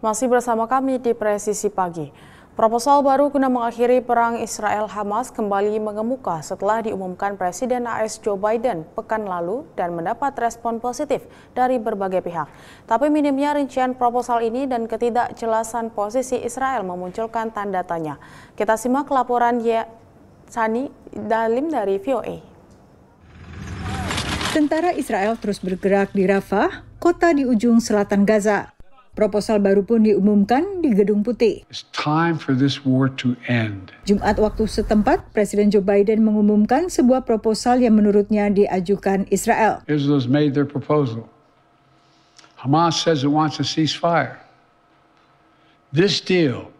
Masih bersama kami di Presisi Pagi. Proposal baru guna mengakhiri perang Israel-Hamas kembali mengemuka setelah diumumkan Presiden AS Joe Biden pekan lalu dan mendapat respon positif dari berbagai pihak. Tapi minimnya rincian proposal ini dan ketidakjelasan posisi Israel memunculkan tanda tanya. Kita simak laporan Ye Sani Dalim dari VOA. Tentara Israel terus bergerak di Rafah, kota di ujung selatan Gaza. Proposal baru pun diumumkan di Gedung Putih. It's time for this war to end. Jumat waktu setempat, Presiden Joe Biden mengumumkan sebuah proposal yang menurutnya diajukan Israel. Israel's made their proposal. Hamas says it wants a ceasefire. This deal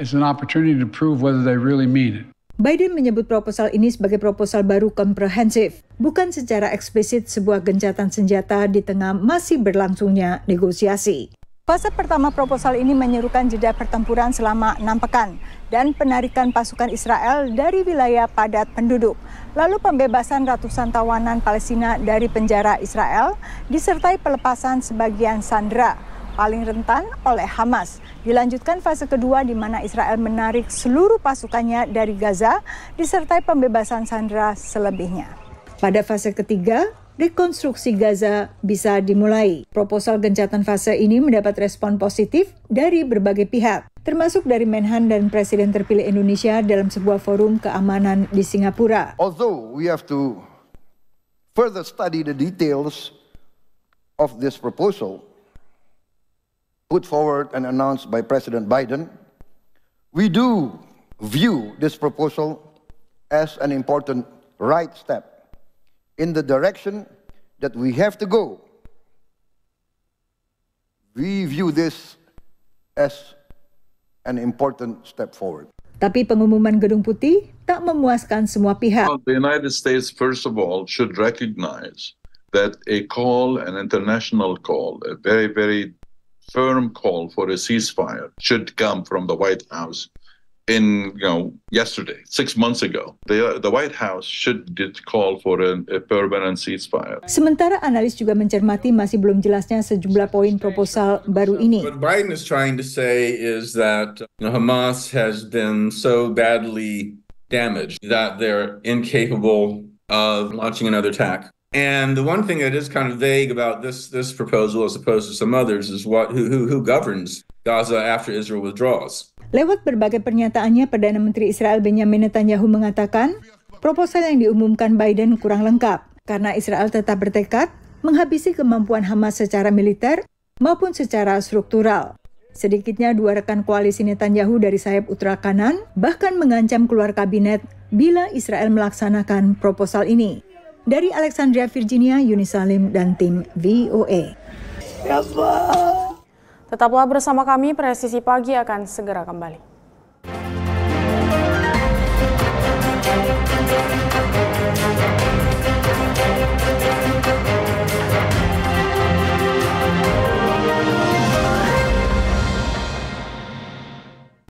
is an opportunity to prove whether they really mean it. Biden menyebut proposal ini sebagai proposal baru komprehensif, bukan secara eksplisit sebuah gencatan senjata di tengah masih berlangsungnya negosiasi. Fase pertama proposal ini menyerukan jeda pertempuran selama enam pekan dan penarikan pasukan Israel dari wilayah padat penduduk, lalu pembebasan ratusan tawanan Palestina dari penjara Israel, disertai pelepasan sebagian sandera paling rentan oleh Hamas. Dilanjutkan fase kedua di mana Israel menarik seluruh pasukannya dari Gaza, disertai pembebasan sandera selebihnya. Pada fase ketiga, rekonstruksi Gaza bisa dimulai. Proposal gencatan fase ini mendapat respon positif dari berbagai pihak, termasuk dari Menhan dan Presiden terpilih Indonesia dalam sebuah forum keamanan di Singapura. Although we have to further study the details of this proposal put forward and announced by President Biden, we do view this proposal as an important right step in the direction that we have to go. We view this as an important step forward. Tapi pengumuman Gedung Putih tak memuaskan semua pihak. Well, the United States, first of all, should recognize that a call, an international call, a very, very firm call for a ceasefire should come from the White House in you know yesterday, six months ago. the uh, the White House should did call for a permanent ceasefire. Sementara analis juga mencermati masih belum jelasnya sejumlah poin proposal baru ini. What Biden is trying to say is that Hamas has been so badly damaged that they're incapable of launching another attack. And the one thing that is kind of vague about this this proposal, as opposed to some others, is what who, who governs Gaza after Israel withdraws. Lewat berbagai pernyataannya, Perdana Menteri Israel Benjamin Netanyahu mengatakan, proposal yang diumumkan Biden kurang lengkap karena Israel tetap bertekad menghabisi kemampuan Hamas secara militer maupun secara struktural. Sedikitnya dua rekan koalisi Netanyahu dari sayap utara kanan bahkan mengancam keluar kabinet bila Israel melaksanakan proposal ini. Dari Alexandria, Virginia, Yunis Salim, dan tim VOA. Ya, Tetaplah bersama kami, Presisi Pagi akan segera kembali.